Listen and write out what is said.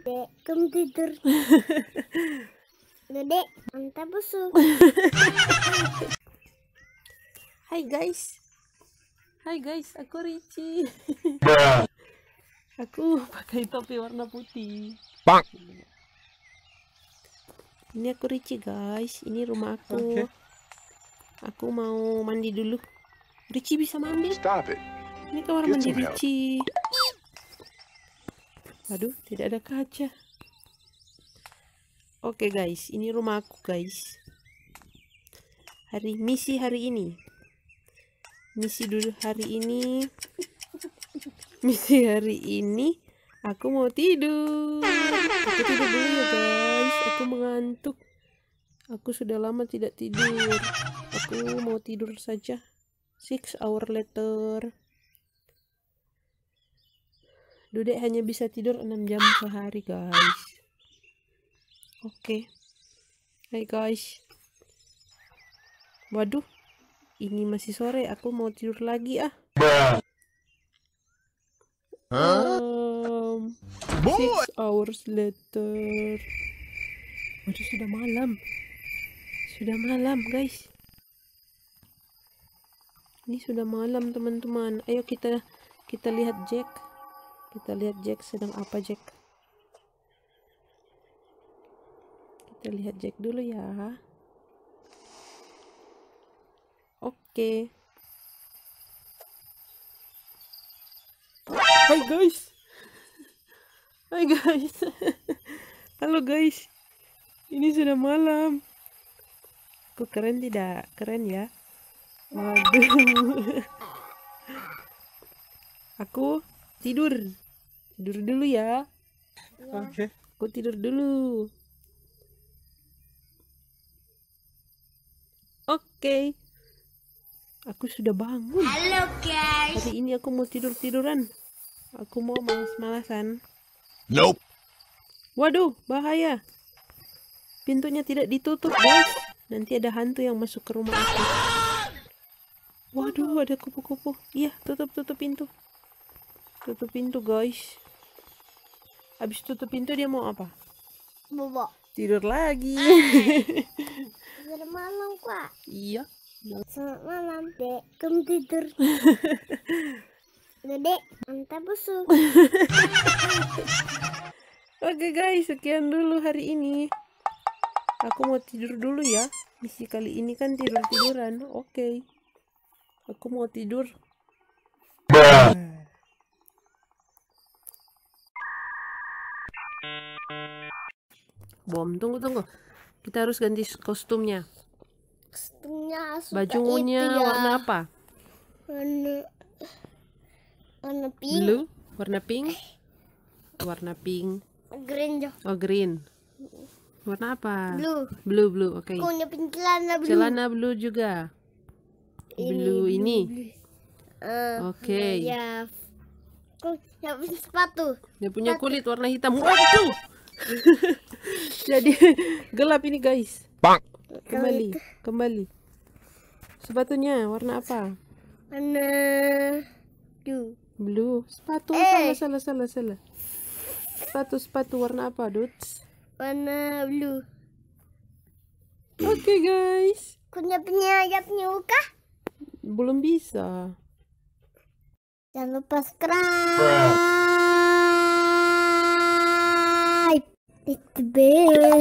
Dek, kamu tidur. Dede, mantap busuk. Hai guys. Hai guys, aku Ricci. aku pakai topi warna putih. Bang. Ini aku Ricci guys, ini rumah aku. Okay. Aku mau mandi dulu. Ricci bisa mandi. Ini kamar mandi Ricci. Aduh, tidak ada kaca. Oke okay, guys, ini rumah aku guys. Hari misi hari ini. Misi dulu hari ini. Misi hari ini aku mau tidur. Aku tidur dulu ya guys. Aku mengantuk. Aku sudah lama tidak tidur. Aku mau tidur saja. Six hour later. Dudek hanya bisa tidur 6 jam sehari guys oke okay. hai guys waduh ini masih sore aku mau tidur lagi ah um, six hours later waduh sudah malam sudah malam guys ini sudah malam teman-teman ayo kita kita lihat Jack kita lihat Jack sedang apa Jack kita lihat Jack dulu ya oke okay. hai guys hai guys halo guys ini sudah malam aku keren tidak keren ya waduh aku tidur tidur dulu ya iya. oke okay. aku tidur dulu oke okay. aku sudah bangun halo guys hari ini aku mau tidur tiduran aku mau malas-malasan nope waduh bahaya pintunya tidak ditutup guys nanti ada hantu yang masuk ke rumah aku waduh ada kupu-kupu iya tutup tutup pintu tutup pintu guys Habis tutup pintu dia mau apa? Bobo. Tidur lagi. Ah, iya. Tidur malam, Kak. Iya. Selamat malam, Dek. kem tidur. gede mantap busuk. Oke okay guys, sekian dulu hari ini. Aku mau tidur dulu ya. Misi kali ini kan tidur-tiduran. Oke. Okay. Aku mau tidur. bom tunggu tunggu kita harus ganti kostumnya kostumnya bajunya ya. warna apa warna warna pink blue warna pink warna pink green jo. oh green warna apa blue blue blue oke okay. celana blue celana blue juga ini, blue ini Uh, oke okay. ya punya sepatu dia punya sepatu. kulit warna hitam waduh Jadi gelap ini guys. Bang. Kembali, kembali. Sepatunya warna apa? Warna blue. Blue. Sepatu eh. salah salah salah salah. Sepatu sepatu warna apa, Dudes? Warna blue. Oke, okay, guys. Punya punya ayatnya Belum bisa. Jangan lupa subscribe. It's big.